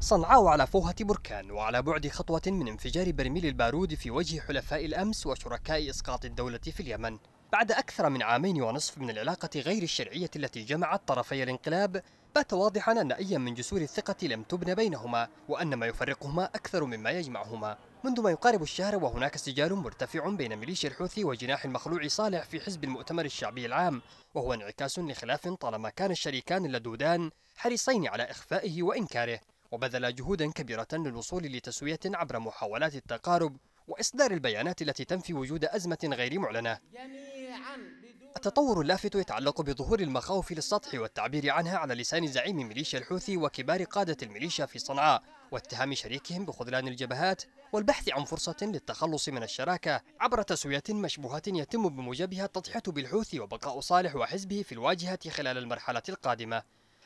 صنعاء على فوهة بركان وعلى بعد خطوة من انفجار برميل البارود في وجه حلفاء الأمس وشركاء إسقاط الدولة في اليمن بعد أكثر من عامين ونصف من العلاقة غير الشرعية التي جمعت طرفي الانقلاب بات واضحا أن أيا من جسور الثقة لم تبن بينهما وأن ما يفرقهما أكثر مما يجمعهما منذ ما يقارب الشهر وهناك سجال مرتفع بين ميليشيا الحوثي وجناح المخلوع صالح في حزب المؤتمر الشعبي العام وهو انعكاس لخلاف طالما كان الشريكان اللدودان حريصين على إخفائه وإنكاره وبذل جهودا كبيرة للوصول لتسوية عبر محاولات التقارب وإصدار البيانات التي تنفي وجود أزمة غير معلنة التطور اللافت يتعلق بظهور المخاوف للسطح والتعبير عنها على لسان زعيم ميليشيا الحوثي وكبار قادة الميليشيا في صنعاء واتهام شريكهم بخذلان الجبهات والبحث عن فرصة للتخلص من الشراكة عبر تسوية مشبوهة يتم بموجبها التضحية بالحوثي وبقاء صالح وحزبه في الواجهة خلال المرحلة القادمة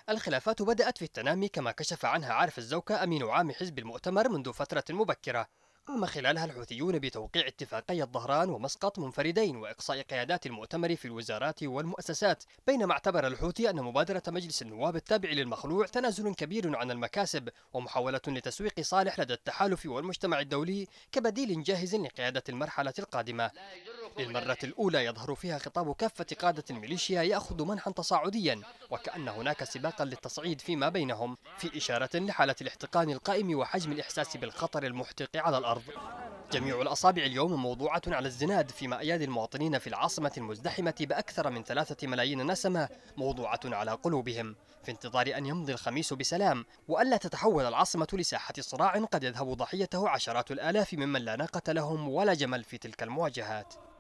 الخلافات بدأت في التنامي كما كشف عنها عارف الزوكة أمين عام حزب المؤتمر منذ فترة مبكرة قام خلالها الحوثيون بتوقيع اتفاقي الظهران ومسقط منفردين وإقصاء قيادات المؤتمر في الوزارات والمؤسسات بينما اعتبر الحوثي أن مبادرة مجلس النواب التابع للمخلوع تنازل كبير عن المكاسب ومحاولة لتسويق صالح لدى التحالف والمجتمع الدولي كبديل جاهز لقيادة المرحلة القادمة للمرة الأولى يظهر فيها خطاب كافة قادة الميليشيا يأخذ منحا تصاعديا وكأن هناك سباقا للتصعيد فيما بينهم في إشارة لحالة الاحتقان القائم وحجم الإحساس بالخطر المحتق على الأرض جميع الأصابع اليوم موضوعة على الزناد فيما أيادي المواطنين في العاصمة المزدحمة بأكثر من ثلاثة ملايين نسمة موضوعة على قلوبهم في انتظار أن يمضي الخميس بسلام وألا تتحول العاصمة لساحة صراع قد يذهب ضحيته عشرات الآلاف ممن لا ناقة لهم ولا جمل في تلك المواجهات